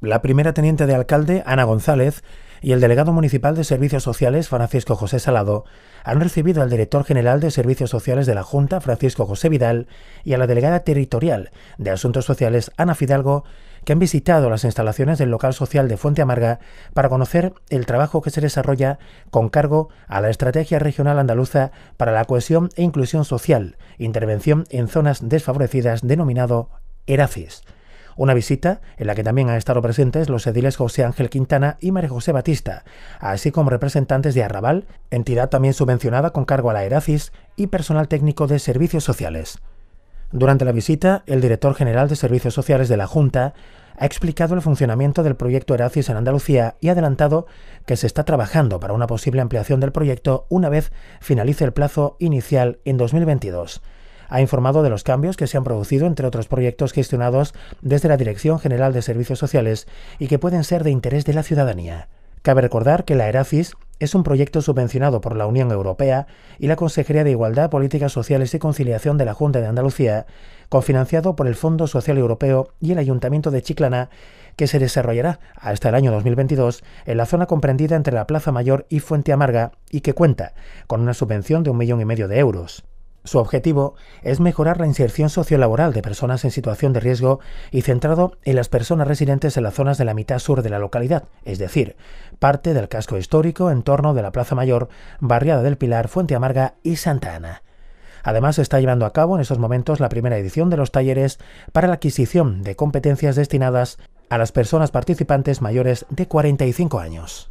la primera teniente de alcalde, Ana González, y el delegado municipal de Servicios Sociales, Francisco José Salado, han recibido al director general de Servicios Sociales de la Junta, Francisco José Vidal, y a la delegada territorial de Asuntos Sociales, Ana Fidalgo, que han visitado las instalaciones del local social de Fuente Amarga para conocer el trabajo que se desarrolla con cargo a la Estrategia Regional Andaluza para la Cohesión e Inclusión Social, Intervención en Zonas Desfavorecidas, denominado ERACIS. Una visita en la que también han estado presentes los ediles José Ángel Quintana y María José Batista, así como representantes de Arrabal, entidad también subvencionada con cargo a la ERACIS, y personal técnico de servicios sociales. Durante la visita, el director general de Servicios Sociales de la Junta ha explicado el funcionamiento del proyecto Eracis en Andalucía y ha adelantado que se está trabajando para una posible ampliación del proyecto una vez finalice el plazo inicial en 2022 ha informado de los cambios que se han producido entre otros proyectos gestionados desde la Dirección General de Servicios Sociales y que pueden ser de interés de la ciudadanía. Cabe recordar que la ERAFIS es un proyecto subvencionado por la Unión Europea y la Consejería de Igualdad, Políticas Sociales y Conciliación de la Junta de Andalucía, cofinanciado por el Fondo Social Europeo y el Ayuntamiento de Chiclana, que se desarrollará hasta el año 2022 en la zona comprendida entre la Plaza Mayor y Fuente Amarga y que cuenta con una subvención de un millón y medio de euros. Su objetivo es mejorar la inserción sociolaboral de personas en situación de riesgo y centrado en las personas residentes en las zonas de la mitad sur de la localidad, es decir, parte del casco histórico en torno de la Plaza Mayor, Barriada del Pilar, Fuente Amarga y Santa Ana. Además, se está llevando a cabo en esos momentos la primera edición de los talleres para la adquisición de competencias destinadas a las personas participantes mayores de 45 años.